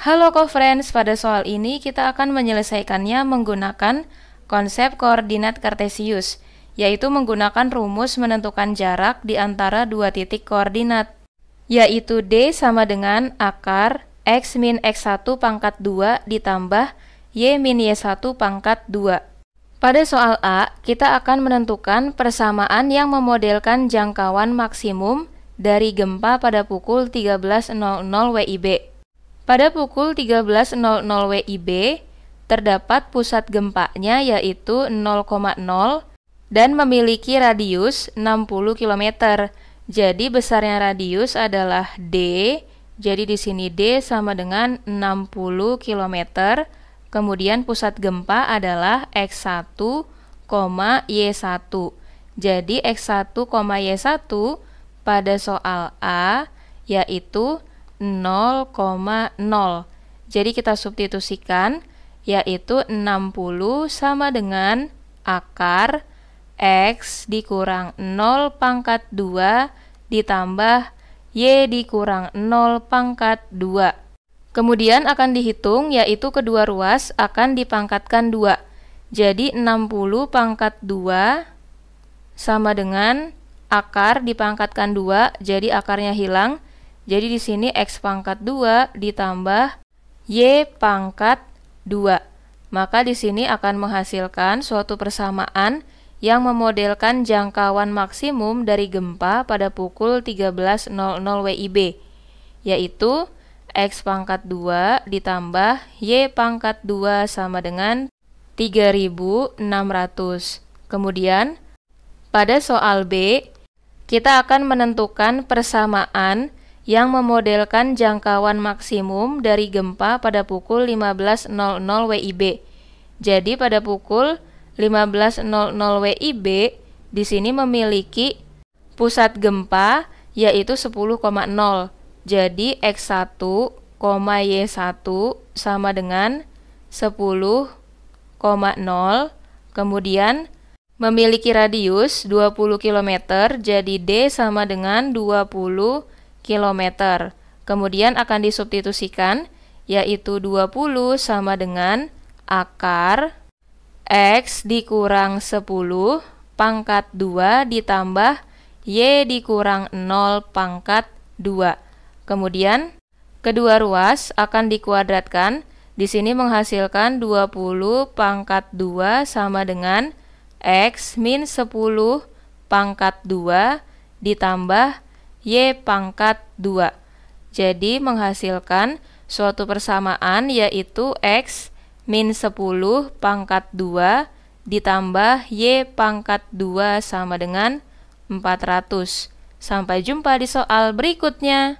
Halo co-friends, pada soal ini kita akan menyelesaikannya menggunakan konsep koordinat kartesius, yaitu menggunakan rumus menentukan jarak di antara dua titik koordinat, yaitu D sama dengan akar X min X1 pangkat 2 ditambah Y min Y1 pangkat 2. Pada soal A, kita akan menentukan persamaan yang memodelkan jangkauan maksimum dari gempa pada pukul 13.00 WIB. Pada pukul 13.00 WIB, terdapat pusat gempanya yaitu 0,0 dan memiliki radius 60 km. Jadi besarnya radius adalah D. Jadi di sini D sama dengan 60 km. Kemudian pusat gempa adalah X1, Y1. Jadi X1, Y1 pada soal A yaitu 0,0. Jadi kita substitusikan yaitu 60 sama dengan akar X dikurang 0 pangkat 2 ditambah Y dikurang 0 pangkat 2. Kemudian akan dihitung yaitu kedua ruas akan dipangkatkan 2. Jadi 60 pangkat 2 sama dengan akar dipangkatkan 2 jadi akarnya hilang jadi di sini X pangkat 2 ditambah Y pangkat 2. Maka di sini akan menghasilkan suatu persamaan yang memodelkan jangkauan maksimum dari gempa pada pukul 13.00 WIB, yaitu X pangkat 2 ditambah Y pangkat 2 sama dengan 3600. Kemudian, pada soal B, kita akan menentukan persamaan yang memodelkan jangkauan maksimum dari gempa pada pukul 15.00 WIB. Jadi pada pukul 15.00 WIB di sini memiliki pusat gempa yaitu 10,0. Jadi X1, Y1 sama dengan 10,0 kemudian memiliki radius 20 km jadi D sama dengan 20 km. Kemudian akan disubstitusikan yaitu 20 sama dengan akar X dikurang 10 pangkat 2 ditambah Y dikurang 0 pangkat 2. Kemudian kedua ruas akan dikuadratkan. Di sini menghasilkan 20 pangkat 2 sama dengan X min 10 pangkat 2 ditambah Y pangkat 2. Jadi menghasilkan suatu persamaan yaitu X min 10 pangkat 2 ditambah Y pangkat 2 sama dengan 400. Sampai jumpa di soal berikutnya.